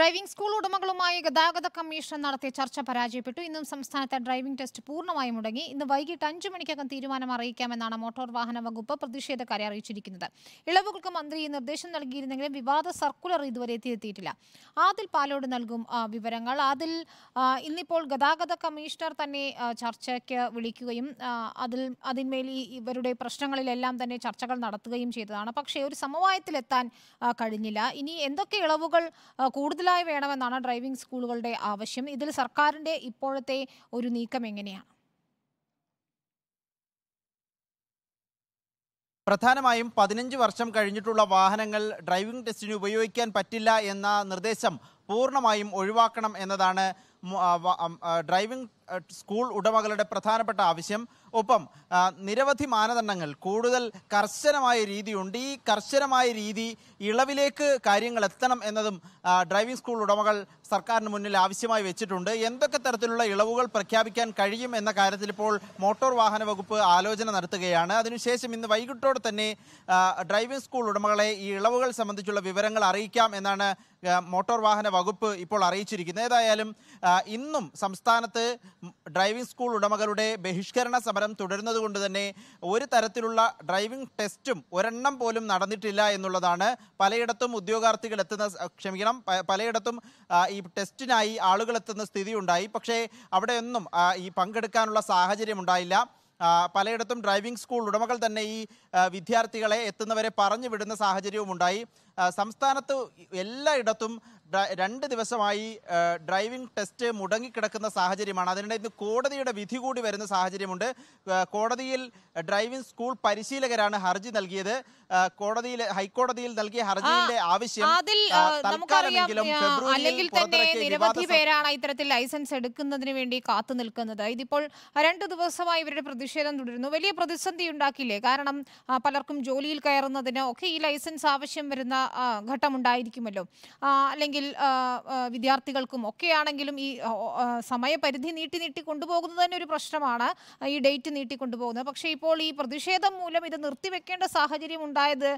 driving school ഉടമകളുമായി ഗതാഗത commission നടത്തിയ ചർച്ച പരാജയപ്പെട്ടു ഇന്നും സംസ്ഥാനത്തെ ഡ്രൈവിംഗ് ടെസ്റ്റ് പൂർണ്ണമായി മുടങ്ങി ഇന്ന് വൈകിട്ട് അഞ്ചു മണിക്കകം തീരുമാനം അറിയിക്കാമെന്നാണ് മോട്ടോർ വാഹന വകുപ്പ് പ്രതിഷേധക്കാരെ അറിയിച്ചിരിക്കുന്നത് ഇളവുകൾക്ക് മന്ത്രി നിർദ്ദേശം നൽകിയിരുന്നെങ്കിലും വിവാദ സർക്കുലർ ഇതുവരെ എത്തിയിട്ടില്ല ആദിൽ പാലോട് നൽകും വിവരങ്ങൾ ആദിൽ ഇന്നിപ്പോൾ ഗതാഗത കമ്മീഷണർ തന്നെ ചർച്ചയ്ക്ക് വിളിക്കുകയും അതിൽ അതിന്മേൽ ഇവരുടെ പ്രശ്നങ്ങളിലെല്ലാം തന്നെ ചർച്ചകൾ നടത്തുകയും ചെയ്തതാണ് പക്ഷേ ഒരു സമവായത്തിലെത്താൻ കഴിഞ്ഞില്ല ഇനി എന്തൊക്കെ ഇളവുകൾ കൂടുതൽ കൂടുതലായി വേണമെന്നാണ് ഡ്രൈവിംഗ് സ്കൂളുകളുടെ ആവശ്യം ഇതിൽ സർക്കാരിന്റെ ഇപ്പോഴത്തെ ഒരു നീക്കം എങ്ങനെയാണ് പ്രധാനമായും പതിനഞ്ച് വർഷം കഴിഞ്ഞിട്ടുള്ള വാഹനങ്ങൾ ഡ്രൈവിംഗ് ടെസ്റ്റിന് ഉപയോഗിക്കാൻ പറ്റില്ല എന്ന നിർദ്ദേശം പൂർണ്ണമായും ഒഴിവാക്കണം എന്നതാണ് ഡ്രൈവിംഗ് സ്കൂൾ ഉടമകളുടെ പ്രധാനപ്പെട്ട ആവശ്യം ഒപ്പം നിരവധി മാനദണ്ഡങ്ങൾ കൂടുതൽ കർശനമായ രീതിയുണ്ട് ഈ കർശനമായ രീതി ഇളവിലേക്ക് കാര്യങ്ങൾ എത്തണം എന്നതും ഡ്രൈവിംഗ് സ്കൂൾ ഉടമകൾ സർക്കാരിന് മുന്നിൽ ആവശ്യമായി വെച്ചിട്ടുണ്ട് എന്തൊക്കെ തരത്തിലുള്ള ഇളവുകൾ പ്രഖ്യാപിക്കാൻ കഴിയും എന്ന കാര്യത്തിൽ ഇപ്പോൾ മോട്ടോർ വാഹന വകുപ്പ് ആലോചന നടത്തുകയാണ് അതിനുശേഷം ഇന്ന് വൈകിട്ടോടെ തന്നെ ഡ്രൈവിംഗ് സ്കൂൾ ഉടമകളെ ഈ ഇളവുകൾ സംബന്ധിച്ചുള്ള വിവരങ്ങൾ അറിയിക്കാം എന്നാണ് മോട്ടോർ വാഹന വകുപ്പ് ഇപ്പോൾ അറിയിച്ചിരിക്കുന്നത് ഏതായാലും ഇന്നും സംസ്ഥാനത്ത് ഡ്രൈവിംഗ് സ്കൂൾ ഉടമകളുടെ ബഹിഷ്കരണ സമരം തുടരുന്നത് കൊണ്ട് തന്നെ ഒരു തരത്തിലുള്ള ഡ്രൈവിംഗ് ടെസ്റ്റും ഒരെണ്ണം പോലും നടന്നിട്ടില്ല എന്നുള്ളതാണ് പലയിടത്തും ഉദ്യോഗാർത്ഥികൾ എത്തുന്ന ക്ഷമിക്കണം പലയിടത്തും ഈ ടെസ്റ്റിനായി ആളുകൾ എത്തുന്ന സ്ഥിതിയുണ്ടായി പക്ഷേ അവിടെയൊന്നും ഈ പങ്കെടുക്കാനുള്ള സാഹചര്യം ഉണ്ടായില്ല പലയിടത്തും ഡ്രൈവിംഗ് സ്കൂൾ ഉടമകൾ തന്നെ ഈ വിദ്യാർത്ഥികളെ എത്തുന്നവരെ പറഞ്ഞു വിടുന്ന സാഹചര്യവും ഉണ്ടായി സംസ്ഥാനത്ത് എല്ലായിടത്തും രണ്ട് ദിവസമായി ഡ്രൈവിംഗ് ടെസ്റ്റ് മുടങ്ങിക്കിടക്കുന്ന സാഹചര്യമാണ് അതിനിടെ ഇന്ന് കോടതിയുടെ വിധി കൂടി വരുന്ന സാഹചര്യമുണ്ട് കോടതിയിൽ ഡ്രൈവിംഗ് സ്കൂൾ പരിശീലകരാണ് ഹർജി നൽകിയത് കോടതിയിൽ ഹൈക്കോടതിയിൽ നൽകിയ ഹർജിയുടെ ആവശ്യം തന്നെ നിരവധി പേരാണ് ഇത്തരത്തിൽ ലൈസൻസ് എടുക്കുന്നതിന് വേണ്ടി കാത്തു നിൽക്കുന്നത് ഇതിപ്പോൾ രണ്ടു ദിവസമായി ഇവരുടെ പ്രതിഷേധം തുടരുന്നു വലിയ പ്രതിസന്ധി ഉണ്ടാക്കിയില്ലേ കാരണം പലർക്കും ജോലിയിൽ കയറുന്നതിന് ഒക്കെ ഈ ലൈസൻസ് ആവശ്യം വരുന്ന ഘട്ടമുണ്ടായിരിക്കുമല്ലോ അല്ലെങ്കിൽ അല്ലെങ്കിൽ വിദ്യാർത്ഥികൾക്കും ഒക്കെയാണെങ്കിലും ഈ സമയപരിധി നീട്ടി നീട്ടി കൊണ്ടുപോകുന്നത് തന്നെ ഒരു പ്രശ്നമാണ് ഈ ഡേറ്റ് നീട്ടി കൊണ്ടുപോകുന്നത് പക്ഷേ ഇപ്പോൾ ഈ പ്രതിഷേധം മൂലം ഇത് നിർത്തിവെക്കേണ്ട സാഹചര്യം ഉണ്ടായത്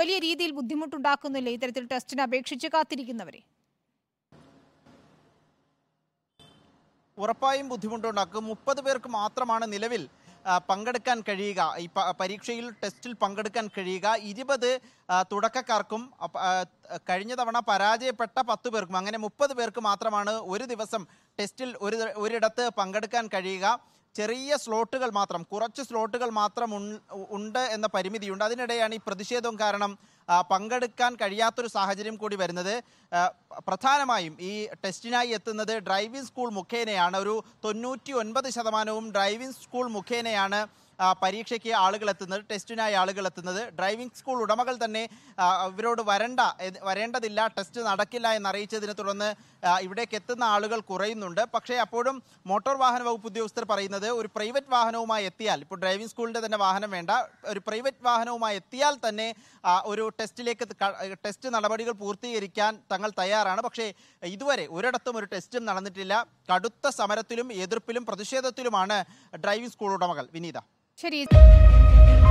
വലിയ രീതിയിൽ ബുദ്ധിമുട്ടുണ്ടാക്കുന്നില്ലേ ഇത്തരത്തിൽ ടെസ്റ്റിന് അപേക്ഷിച്ച് കാത്തിരിക്കുന്നവരെ ഉറപ്പായും ബുദ്ധിമുട്ടുണ്ടാക്കും മുപ്പത് പേർക്ക് മാത്രമാണ് നിലവിൽ പങ്കെടുക്കാൻ കഴിയുക ഈ പരീക്ഷയിൽ ടെസ്റ്റിൽ പങ്കെടുക്കാൻ കഴിയുക ഇരുപത് തുടക്കക്കാർക്കും കഴിഞ്ഞ തവണ പരാജയപ്പെട്ട പത്ത് പേർക്കും അങ്ങനെ മുപ്പത് പേർക്ക് മാത്രമാണ് ഒരു ദിവസം ടെസ്റ്റിൽ ഒരു ഒരിടത്ത് പങ്കെടുക്കാൻ കഴിയുക ചെറിയ സ്ലോട്ടുകൾ മാത്രം കുറച്ച് സ്ലോട്ടുകൾ മാത്രം ഉണ്ട് എന്ന പരിമിതിയുണ്ട് അതിനിടെയാണ് ഈ പ്രതിഷേധവും കാരണം പങ്കെടുക്കാൻ കഴിയാത്തൊരു സാഹചര്യം കൂടി വരുന്നത് പ്രധാനമായും ഈ ടെസ്റ്റിനായി എത്തുന്നത് ഡ്രൈവിംഗ് സ്കൂൾ മുഖേനയാണ് ഒരു തൊണ്ണൂറ്റി ശതമാനവും ഡ്രൈവിംഗ് സ്കൂൾ മുഖേനയാണ് പരീക്ഷയ്ക്ക് ആളുകൾ എത്തുന്നത് ടെസ്റ്റിനായി ആളുകൾ എത്തുന്നത് ഡ്രൈവിംഗ് സ്കൂൾ ഉടമകൾ തന്നെ ഇവരോട് വരണ്ട വരേണ്ടതില്ല ടെസ്റ്റ് നടക്കില്ല എന്നറിയിച്ചതിനെ തുടർന്ന് ഇവിടേക്ക് എത്തുന്ന ആളുകൾ കുറയുന്നുണ്ട് പക്ഷേ അപ്പോഴും മോട്ടോർ വാഹന വകുപ്പ് ഉദ്യോഗസ്ഥർ പറയുന്നത് ഒരു പ്രൈവറ്റ് വാഹനവുമായി എത്തിയാൽ ഇപ്പോൾ ഡ്രൈവിംഗ് സ്കൂളിൻ്റെ തന്നെ വാഹനം വേണ്ട ഒരു പ്രൈവറ്റ് വാഹനവുമായി എത്തിയാൽ തന്നെ ഒരു ടെസ്റ്റിലേക്ക് ടെസ്റ്റ് നടപടികൾ പൂർത്തീകരിക്കാൻ തങ്ങൾ തയ്യാറാണ് പക്ഷേ ഇതുവരെ ഒരിടത്തും ഒരു ടെസ്റ്റും നടന്നിട്ടില്ല കടുത്ത സമരത്തിലും എതിർപ്പിലും പ്രതിഷേധത്തിലുമാണ് ഡ്രൈവിംഗ് സ്കൂൾ ഉടമകൾ വിനീത ശരി